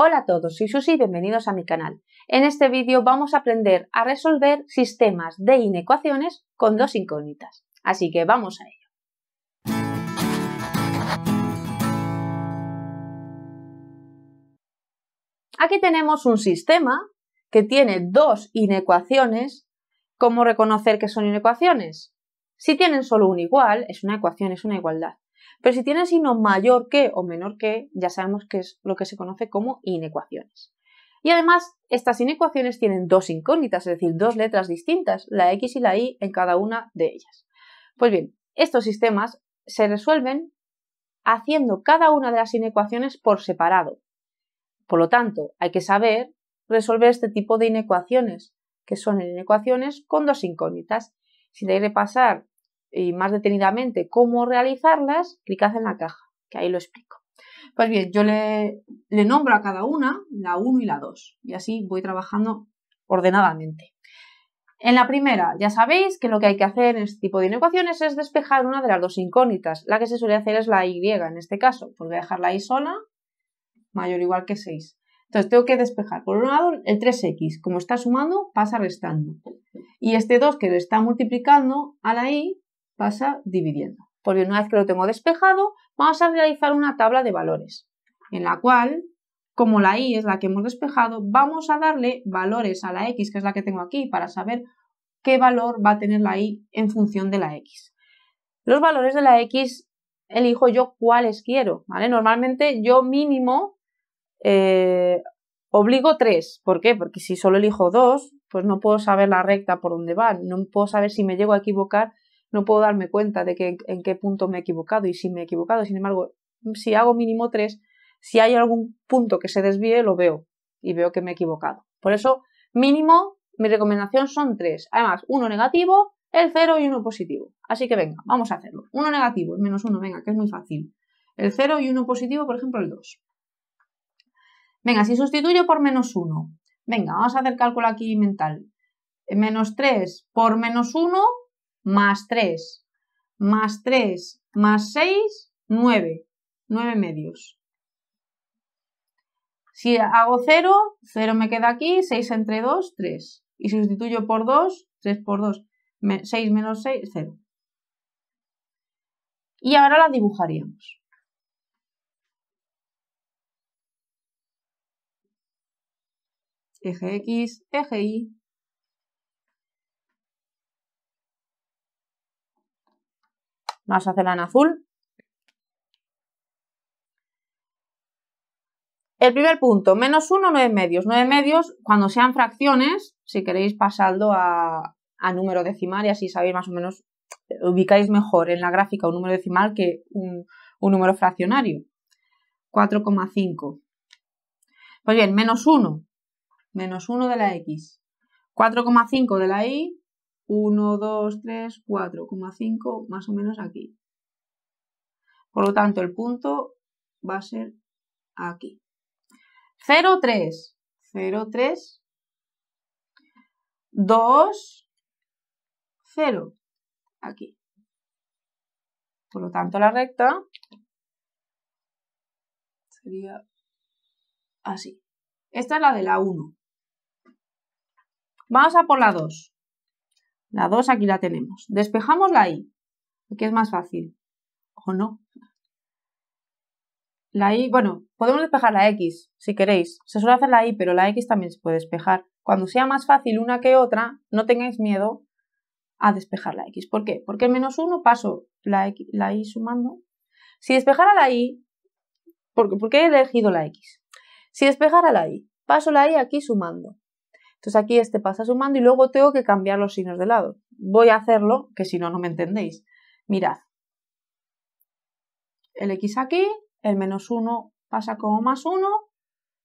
Hola a todos, soy Susi bienvenidos a mi canal. En este vídeo vamos a aprender a resolver sistemas de inecuaciones con dos incógnitas. Así que vamos a ello. Aquí tenemos un sistema que tiene dos inecuaciones. ¿Cómo reconocer que son inecuaciones? Si tienen solo un igual, es una ecuación, es una igualdad. Pero si tiene signo mayor que o menor que, ya sabemos que es lo que se conoce como inecuaciones. Y además, estas inecuaciones tienen dos incógnitas, es decir, dos letras distintas, la x y la y en cada una de ellas. Pues bien, estos sistemas se resuelven haciendo cada una de las inecuaciones por separado. Por lo tanto, hay que saber resolver este tipo de inecuaciones, que son inecuaciones con dos incógnitas. Si de repasar y más detenidamente cómo realizarlas, clicad en la caja, que ahí lo explico. Pues bien, yo le, nombro a cada una la 1 y la 2 y así voy trabajando ordenadamente. En la primera, ya sabéis que lo que hay que hacer en este tipo de inecuaciones es despejar una de las dos incógnitas. La que se suele hacer es la Y en este caso, pues voy a dejar la Y sola, mayor o igual que 6. Entonces tengo que despejar por un lado el 3x, como está sumando pasa restando. Y este 2 que lo está multiplicando a la y pasa dividiendo. Porque una vez que lo tengo despejado, vamos a realizar una tabla de valores, en la cual, como la y es la que hemos despejado, vamos a darle valores a la x, que es la que tengo aquí, para saber qué valor va a tener la y en función de la x. Los valores de la x elijo yo cuáles quiero, Normalmente yo mínimo eh, obligo 3. ¿Por qué? Porque si solo elijo 2, pues no puedo saber la recta por dónde va, no puedo saber si me llego a equivocar no puedo darme cuenta de que, en qué punto me he equivocado y si me he equivocado. Sin embargo, si hago mínimo tres, si hay algún punto que se desvíe, lo veo y veo que me he equivocado. Por eso, mínimo, mi recomendación son tres. Además, uno negativo, el cero y uno positivo. Así que venga, vamos a hacerlo. Uno negativo, el menos uno, venga, que es muy fácil. El cero y uno positivo, por ejemplo, el 2. Venga, si sustituyo por menos 1, venga, vamos a hacer cálculo aquí mental. Menos 3 por menos 1 más 3, más 3, más 6, 9, 9 medios. Si hago 0, 0 me queda aquí, 6 entre 2, 3. Y sustituyo por 2, 3 por 2, 6 menos 6, 0. Y ahora la dibujaríamos. Eje X, eje Y, Vamos a hacerla en azul. El primer punto, menos 1, 9 medios. 9 medios, cuando sean fracciones, si queréis pasarlo a, número decimal y así sabéis más o menos, ubicáis mejor en la gráfica un número decimal que un, un número fraccionario. 4,5. Pues bien, menos 1, menos 1 de la X, 4,5 de la Y 1, 2, 3, 4,5 más o menos aquí. Por lo tanto, el punto va a ser aquí. 0, 3, 0, 3, 2, 0, aquí. Por lo tanto, la recta sería así. Esta es la de la 1. Vamos a por la 2. La 2 aquí la tenemos. Despejamos la I, que es más fácil. ¿O no? La I, bueno, podemos despejar la X si queréis. Se suele hacer la I, pero la X también se puede despejar. Cuando sea más fácil una que otra, no tengáis miedo a despejar la X. ¿Por qué? Porque en menos 1 paso la, X, la I sumando. Si despejara la I, ¿por qué he elegido la X. Si despejara la I, paso la I aquí sumando. Entonces aquí este pasa sumando y luego tengo que cambiar los signos de lado. Voy a hacerlo, que si no, no me entendéis. Mirad. El x aquí, el menos 1 pasa como más 1,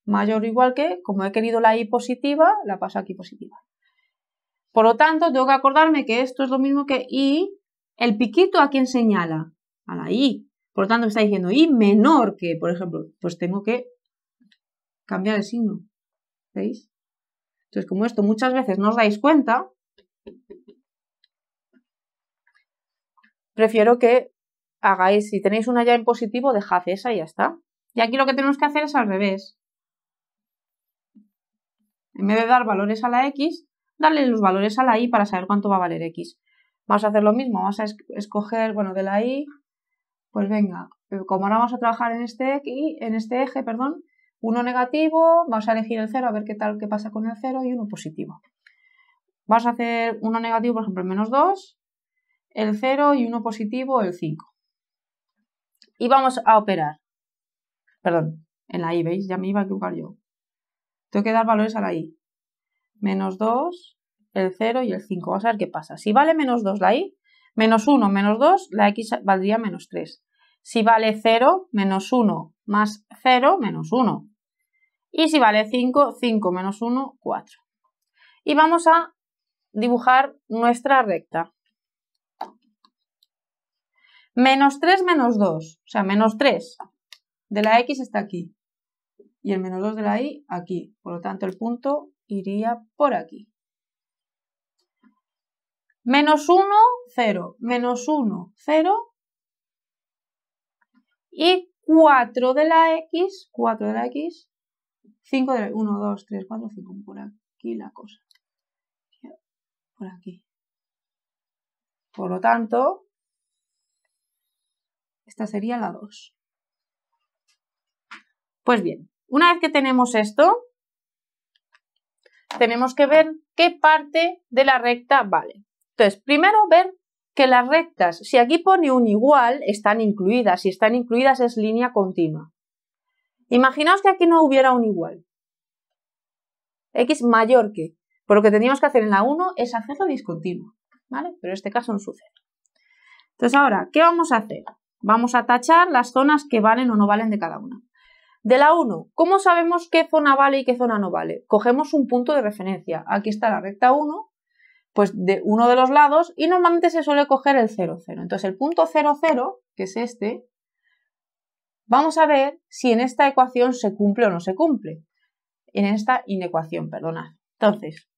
mayor o igual que, como he querido la y positiva, la paso aquí positiva. Por lo tanto, tengo que acordarme que esto es lo mismo que y. El piquito a quien señala? A la y. Por lo tanto, me está diciendo y menor que, por ejemplo, pues tengo que cambiar el signo. ¿Veis? Entonces, como esto muchas veces no os dais cuenta, prefiero que hagáis, si tenéis una ya en positivo, dejad esa y ya está. Y aquí lo que tenemos que hacer es al revés. En vez de dar valores a la X, darle los valores a la Y para saber cuánto va a valer X. Vamos a hacer lo mismo, vamos a escoger, bueno, de la Y, pues venga, como ahora vamos a trabajar en este, eje, en este eje, perdón, uno negativo, vamos a elegir el 0, a ver qué tal, qué pasa con el 0, y uno positivo. Vamos a hacer uno negativo, por ejemplo, menos 2, el 0 y uno positivo, el 5. Y vamos a operar. Perdón, en la i, ¿veis? Ya me iba a equivocar yo. Tengo que dar valores a la i. Menos 2, el 0 y el 5. Vamos a ver qué pasa. Si vale menos 2 la i, menos 1 menos 2, la x valdría menos 3. Si vale 0, menos 1 más 0, menos 1. Y si vale 5, 5 menos 1, 4. Y vamos a dibujar nuestra recta. Menos 3 menos 2, o sea, menos 3 de la x está aquí. Y el menos 2 de la y aquí. Por lo tanto, el punto iría por aquí. Menos 1, 0. Menos 1, 0. Y 4 de la x, 4 de la x, 5 de 1, 2, 3, 4, 5. Por aquí la cosa. Por aquí. Por lo tanto, esta sería la 2. Pues bien, una vez que tenemos esto, tenemos que ver qué parte de la recta vale. Entonces, primero ver que las rectas, si aquí pone un igual, están incluidas. Si están incluidas es línea continua. Imaginaos que aquí no hubiera un igual. X mayor que. Por lo que teníamos que hacer en la 1 es hacerlo discontinuo, ¿vale? Pero en este caso no sucede. Entonces ahora, ¿qué vamos a hacer? Vamos a tachar las zonas que valen o no valen de cada una. De la 1, ¿cómo sabemos qué zona vale y qué zona no vale? Cogemos un punto de referencia. Aquí está la recta 1, pues de uno de los lados, y normalmente se suele coger el 0, 0. Entonces el punto 0, 0, que es este, Vamos a ver si en esta ecuación se cumple o no se cumple. En esta inecuación, perdonad. Entonces,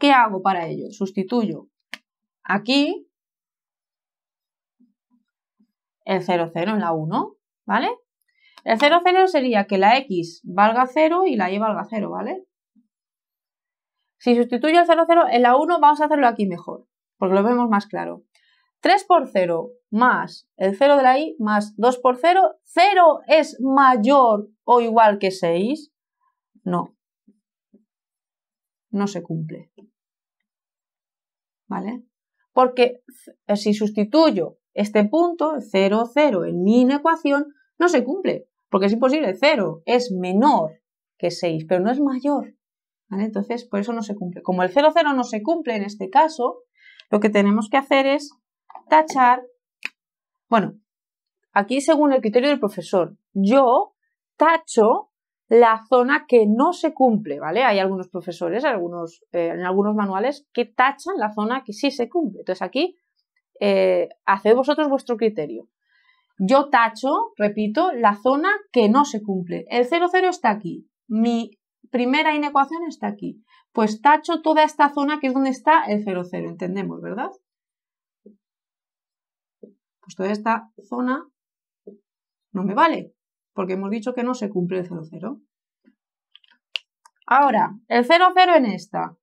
¿qué hago para ello? Sustituyo aquí el 0, 0 en la 1, ¿vale? El 0, 0 sería que la x valga 0 y la y valga 0, ¿vale? Si sustituyo el 0, 0 en la 1, vamos a hacerlo aquí mejor, porque lo vemos más claro. 3 por 0 más el 0 de la i más 2 por 0, 0 es mayor o igual que 6. No, no se cumple. ¿Vale? Porque eh, si sustituyo este punto, 0, 0, en mi inecuación, no se cumple. Porque es imposible, 0 es menor que 6, pero no es mayor. ¿Vale? Entonces, por eso no se cumple. Como el 0, 0 no se cumple en este caso, lo que tenemos que hacer es tachar. Bueno, aquí según el criterio del profesor, yo tacho la zona que no se cumple, ¿vale? Hay algunos profesores, algunos, eh, en algunos manuales, que tachan la zona que sí se cumple. Entonces aquí, eh, haced vosotros vuestro criterio. Yo tacho, repito, la zona que no se cumple. El 0,0 está aquí. Mi primera inecuación está aquí. Pues tacho toda esta zona que es donde está el 0,0. Entendemos, ¿verdad? pues toda esta zona no me vale, porque hemos dicho que no se cumple el 0. Ahora, el 0, 0 en esta.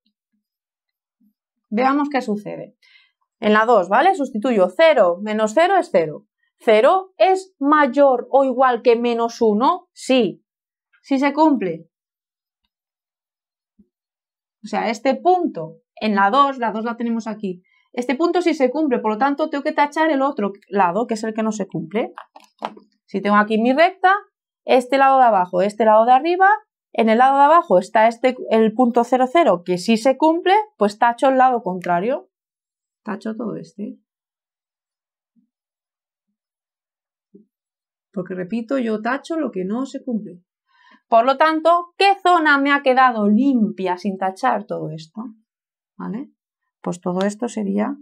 Veamos qué sucede. En la 2, ¿vale? Sustituyo 0 menos 0 es 0. 0 es mayor o igual que menos 1, sí. sí se cumple. O sea, este punto en la 2, la 2 la tenemos aquí, este punto sí se cumple, por lo tanto tengo que tachar el otro lado, que es el que no se cumple. Si tengo aquí mi recta, este lado de abajo, este lado de arriba, en el lado de abajo está este, el punto 00 que sí se cumple, pues tacho el lado contrario. Tacho todo este. Porque repito, yo tacho lo que no se cumple. Por lo tanto, ¿qué zona me ha quedado limpia sin tachar todo esto? ¿Vale? Pues todo esto sería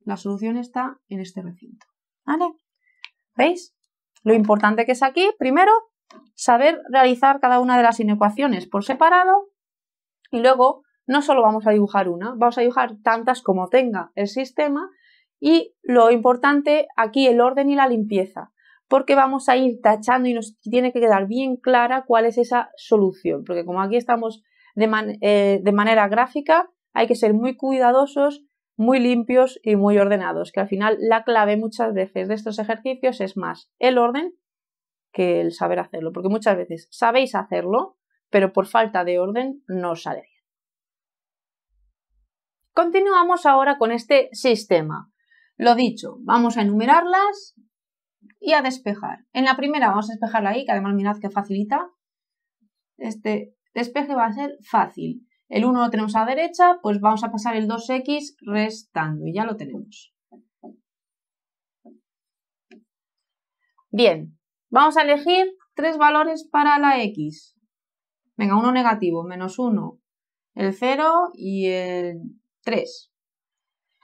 La solución está en este recinto. ¿Vale? ¿Veis? Lo importante que es aquí, primero, saber realizar cada una de las inecuaciones por separado y luego no solo vamos a dibujar una, vamos a dibujar tantas como tenga el sistema y lo importante aquí el orden y la limpieza porque vamos a ir tachando y nos tiene que quedar bien clara cuál es esa solución, porque como aquí estamos eh, de, manera gráfica, hay que ser muy cuidadosos, muy limpios y muy ordenados, que al final la clave muchas veces de estos ejercicios es más el orden que el saber hacerlo, porque muchas veces sabéis hacerlo, pero por falta de orden no os sale bien. Continuamos ahora con este sistema. Lo dicho, vamos a enumerarlas y a despejar. En la primera vamos a despejarla ahí, que además mirad que facilita. Este despeje va a ser fácil. El 1 lo tenemos a la derecha, pues vamos a pasar el 2x restando y ya lo tenemos. Bien, vamos a elegir tres valores para la x. Venga, uno negativo, menos 1, el 0 y el 3.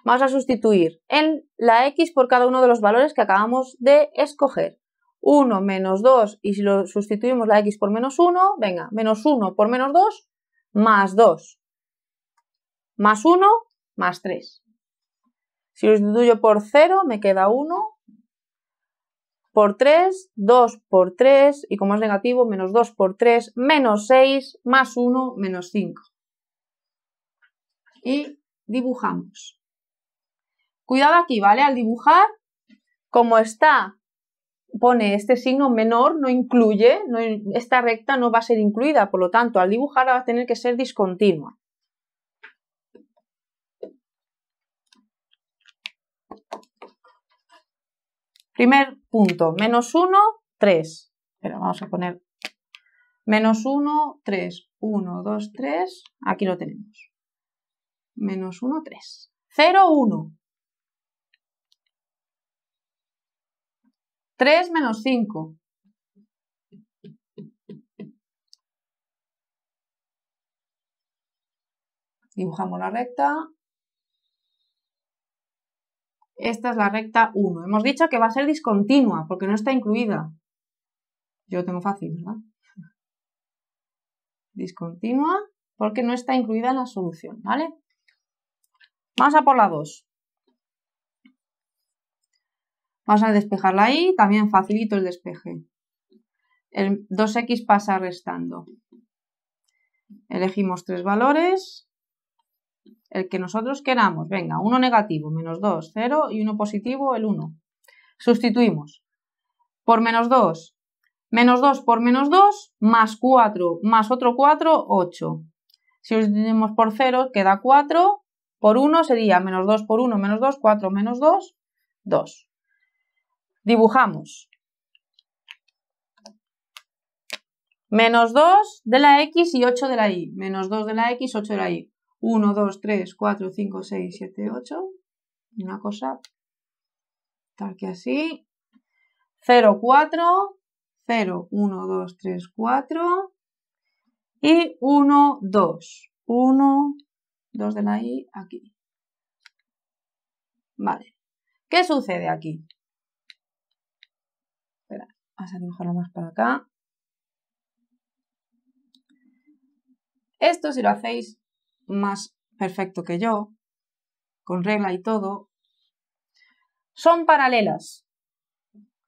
Vamos a sustituir en la x por cada uno de los valores que acabamos de escoger. 1 menos 2 y si lo sustituimos la x por menos 1, venga, menos 1 por menos 2, más 2. Más 1, más 3. Si lo sustituyo por 0, me queda 1. Por 3, 2 por 3, y como es negativo, menos 2 por 3, menos 6, más 1, menos 5. Y dibujamos. Cuidado aquí, ¿vale? Al dibujar, como está, pone este signo menor, no incluye, esta recta no va a ser incluida, por lo tanto, al dibujar va a tener que ser discontinua. Primer punto, menos 1, 3. Pero vamos a poner menos 1, 3. 1, 2, 3. Aquí lo tenemos. Menos 1, 3. 0, 1. 3 menos 5. Dibujamos la recta. Esta es la recta 1. Hemos dicho que va a ser discontinua porque no está incluida. Yo lo tengo fácil, ¿verdad? Discontinua porque no está incluida en la solución, ¿vale? Vamos a por la 2. Vamos a despejarla ahí, también facilito el despeje. El 2x pasa restando. Elegimos tres valores, el que nosotros queramos. Venga, 1 negativo, menos 2, 0 y 1 positivo, el 1. Sustituimos. Por menos 2, menos 2 por menos 2, más 4, más otro 4, 8. Si sustituimos por 0, queda 4, por 1 sería menos 2 por 1, menos 2, 4, menos 2, 2. Dibujamos. Menos 2 de la X y 8 de la Y. Menos 2 de la X, 8 de la Y. 1, 2, 3, 4, 5, 6, 7, 8. Una cosa tal que así. 0, 4, 0, 1, 2, 3, 4. Y 1, 2. 1, 2 de la y aquí. Vale. ¿Qué sucede aquí? Vamos a dibujarlo más para acá. Esto si lo hacéis más perfecto que yo, con regla y todo, son paralelas.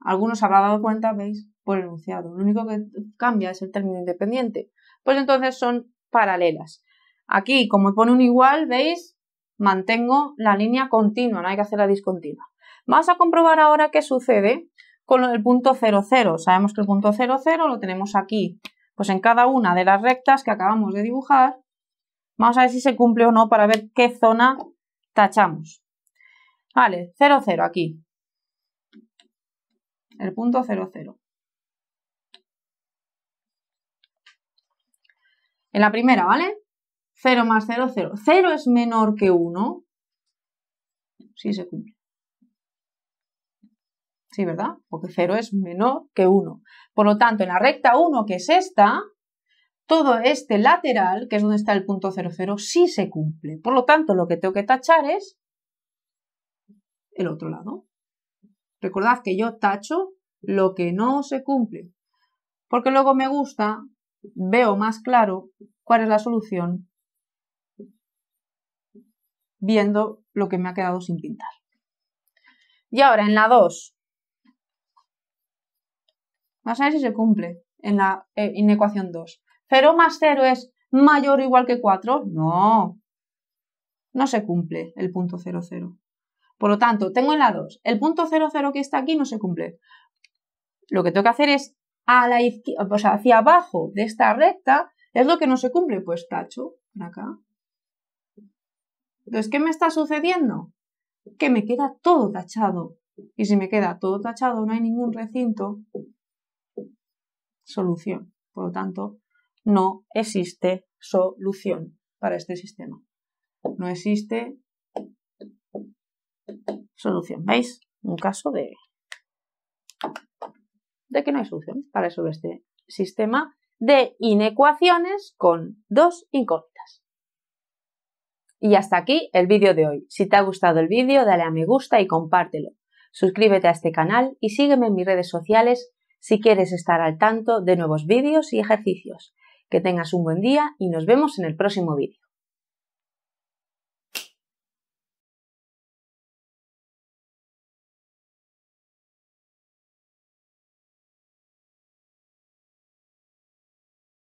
Algunos habrá dado cuenta, veis, por el enunciado. Lo único que cambia es el término independiente. Pues entonces son paralelas. Aquí, como pone un igual, veis, mantengo la línea continua, no hay que hacerla discontinua. Vamos a comprobar ahora qué sucede con el punto 0,0. Sabemos que el punto 0,0 lo tenemos aquí, pues en cada una de las rectas que acabamos de dibujar. Vamos a ver si se cumple o no para ver qué zona tachamos. Vale, 0,0 aquí. El punto 0,0. En la primera, ¿vale? 0 más 0, 0. 0 es menor que 1. Sí se cumple. Sí, ¿verdad? Porque 0 es menor que 1. Por lo tanto, en la recta 1, que es esta, todo este lateral, que es donde está el punto 0, 0, sí se cumple. Por lo tanto, lo que tengo que tachar es el otro lado. Recordad que yo tacho lo que no se cumple, porque luego me gusta, veo más claro cuál es la solución viendo lo que me ha quedado sin pintar. Y ahora en la 2, Vamos a ver si se cumple en la eh, ecuación 2. 0 más 0 es mayor o igual que 4. No. No se cumple el punto 0, 0. Por lo tanto, tengo en la 2. El punto 0, 0 que está aquí no se cumple. Lo que tengo que hacer es a la o sea, hacia abajo de esta recta, es lo que no se cumple. Pues tacho por acá. Entonces, ¿qué me está sucediendo? Que me queda todo tachado. Y si me queda todo tachado, no hay ningún recinto solución. Por lo tanto, no existe solución para este sistema. No existe solución. ¿Veis? Un caso de, de que no hay solución para resolver este sistema de inecuaciones con dos incógnitas. Y hasta aquí el vídeo de hoy. Si te ha gustado el vídeo, dale a me gusta y compártelo. Suscríbete a este canal y sígueme en mis redes sociales si quieres estar al tanto de nuevos vídeos y ejercicios. Que tengas un buen día y nos vemos en el próximo vídeo.